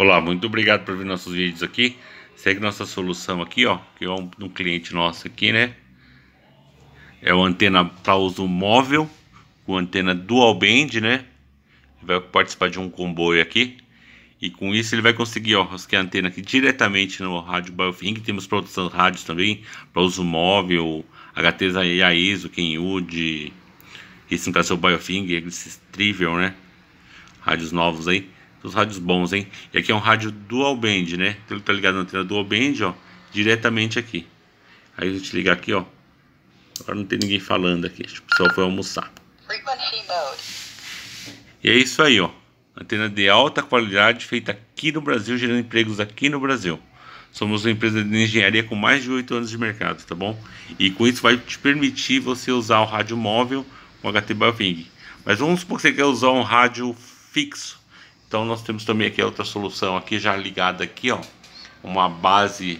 Olá, muito obrigado por ver nossos vídeos aqui. Segue nossa solução aqui, ó, que é um, um cliente nosso aqui, né? É uma antena para tá, uso móvel, com antena dual band, né? Ele vai participar de um comboio aqui. E com isso ele vai conseguir, ó, que a é antena aqui diretamente no rádio Biofing. Temos produção de rádios também, para uso móvel, HTs AISO, ISO, isso no caso é o Biofink, esses trivial, né? Rádios novos aí dos rádios bons, hein? E aqui é um rádio dual band, né? Então tá ele tá ligado na antena dual band, ó, diretamente aqui. Aí a gente ligar aqui, ó. Agora não tem ninguém falando aqui, o pessoal foi almoçar. E é isso aí, ó. Antena de alta qualidade feita aqui no Brasil, gerando empregos aqui no Brasil. Somos uma empresa de engenharia com mais de 8 anos de mercado, tá bom? E com isso vai te permitir você usar o rádio móvel, com HT Belving. Mas vamos supor que você quer usar um rádio fixo então nós temos também aqui outra solução aqui já ligada aqui, ó, uma base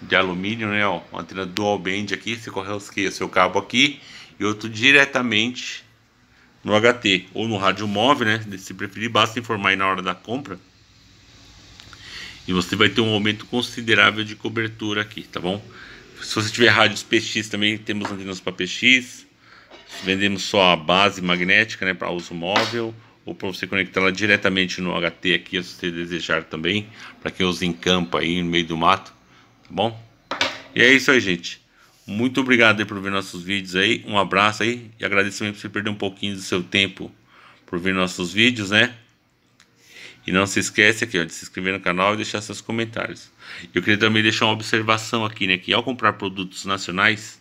de alumínio, né, ó, uma antena dual band aqui, você o seu cabo aqui e outro diretamente no HT ou no rádio móvel, né, se preferir, basta informar aí na hora da compra. E você vai ter um aumento considerável de cobertura aqui, tá bom? Se você tiver rádios PX também, temos antenas para PX. Vendemos só a base magnética, né, para uso móvel ou para você conectar ela diretamente no HT aqui, se você desejar também, para quem usa em campo aí no meio do mato, tá bom? E é isso aí, gente. Muito obrigado por ver nossos vídeos aí, um abraço aí e agradeço também por você perder um pouquinho do seu tempo por ver nossos vídeos, né? E não se esquece aqui ó, de se inscrever no canal e deixar seus comentários. Eu queria também deixar uma observação aqui, né? Que ao comprar produtos nacionais,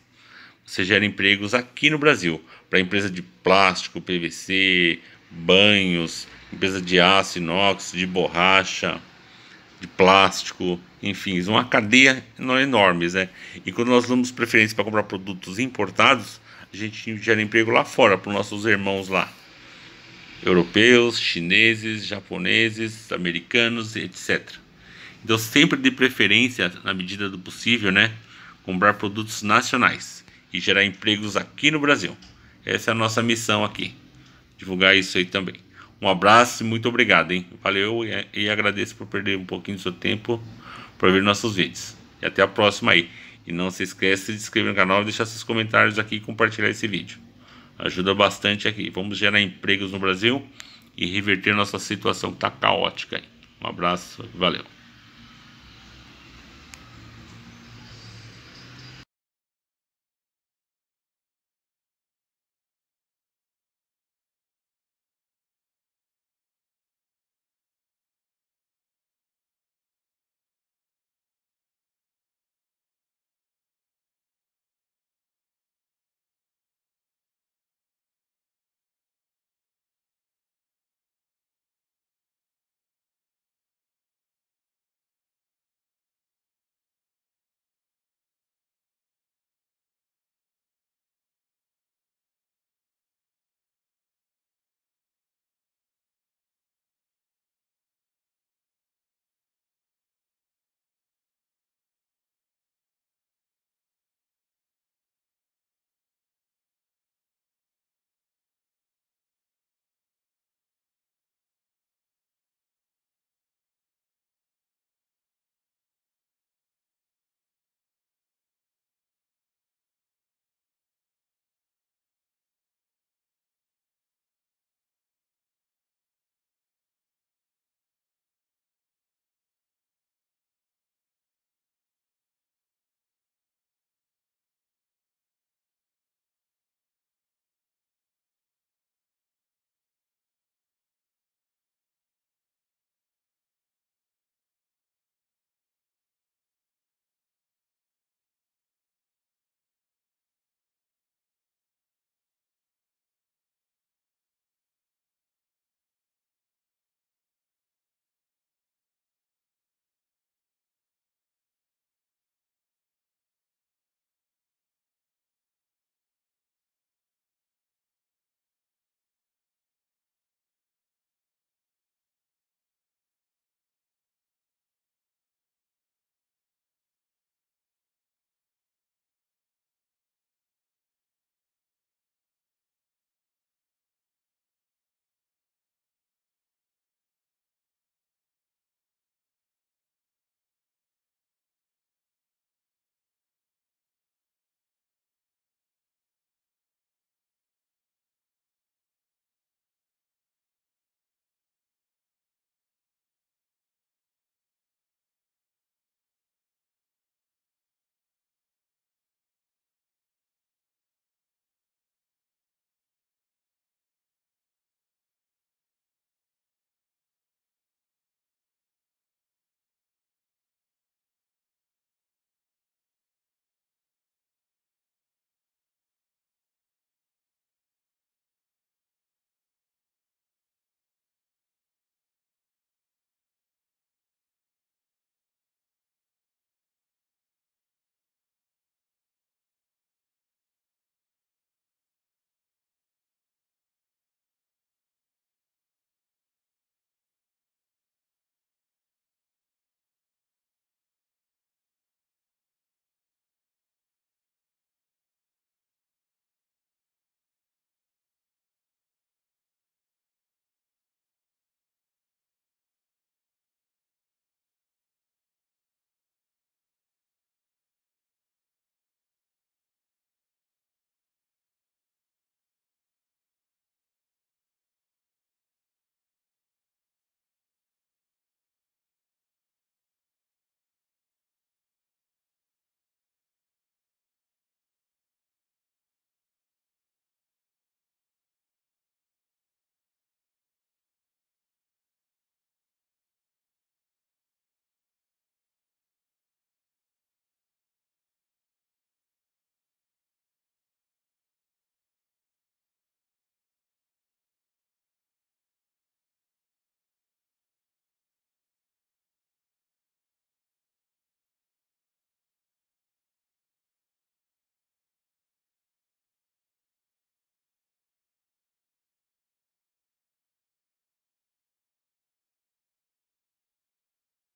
você gera empregos aqui no Brasil. Para empresa de plástico, PVC, banhos, limpeza de aço, inox, de borracha, de plástico, enfim, é uma cadeia enorme, né? E quando nós damos preferência para comprar produtos importados, a gente gera emprego lá fora para os nossos irmãos lá, europeus, chineses, japoneses, americanos, etc. Então sempre de preferência, na medida do possível, né, comprar produtos nacionais e gerar empregos aqui no Brasil. Essa é a nossa missão aqui divulgar isso aí também. Um abraço e muito obrigado, hein? Valeu e, e agradeço por perder um pouquinho do seu tempo para ver nossos vídeos. E até a próxima aí. E não se esqueça de se inscrever no canal, deixar seus comentários aqui e compartilhar esse vídeo. Ajuda bastante aqui. Vamos gerar empregos no Brasil e reverter nossa situação que está caótica. Aí. Um abraço, valeu.